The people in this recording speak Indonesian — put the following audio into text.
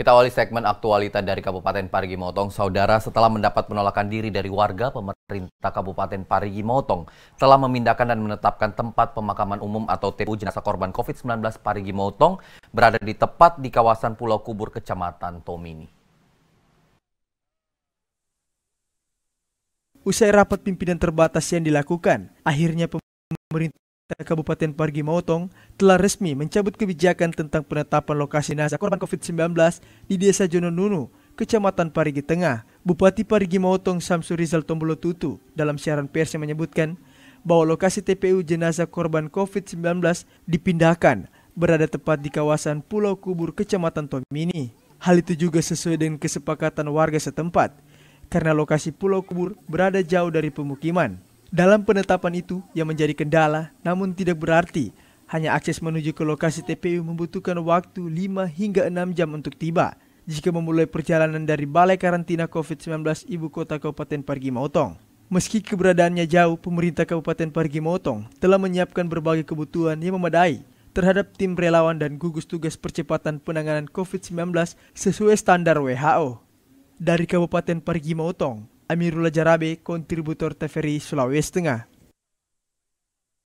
Kita awali segmen aktualita dari Kabupaten Parigi Motong. Saudara, setelah mendapat penolakan diri dari warga, pemerintah Kabupaten Parigi Motong telah memindahkan dan menetapkan tempat pemakaman umum atau TPU jenazah korban COVID-19 Parigi Motong berada di tepat di kawasan Pulau Kubur, Kecamatan Tomini. Usai rapat pimpinan terbatas yang dilakukan, akhirnya pemerintah Kabupaten Parigi Mautong telah resmi mencabut kebijakan tentang penetapan lokasi nasa korban COVID-19 di Desa Jononunu, Kecamatan Parigi Tengah. Bupati Parigi Mautong Samsu Rizal Tombolo Tutu dalam siaran pers yang menyebutkan bahwa lokasi TPU jenazah korban COVID-19 dipindahkan berada tepat di kawasan Pulau Kubur, Kecamatan Tomini. Hal itu juga sesuai dengan kesepakatan warga setempat karena lokasi Pulau Kubur berada jauh dari pemukiman. Dalam penetapan itu, yang menjadi kendala namun tidak berarti hanya akses menuju ke lokasi TPU membutuhkan waktu 5 hingga 6 jam untuk tiba jika memulai perjalanan dari Balai Karantina COVID-19 Ibu Kota Kabupaten Parigi Motong. Meski keberadaannya jauh, pemerintah Kabupaten Parigi Motong telah menyiapkan berbagai kebutuhan yang memadai terhadap tim relawan dan gugus tugas percepatan penanganan COVID-19 sesuai standar WHO. Dari Kabupaten Parigi Motong, Amirullah Jarabe, kontributor TVRI Sulawesi Tengah.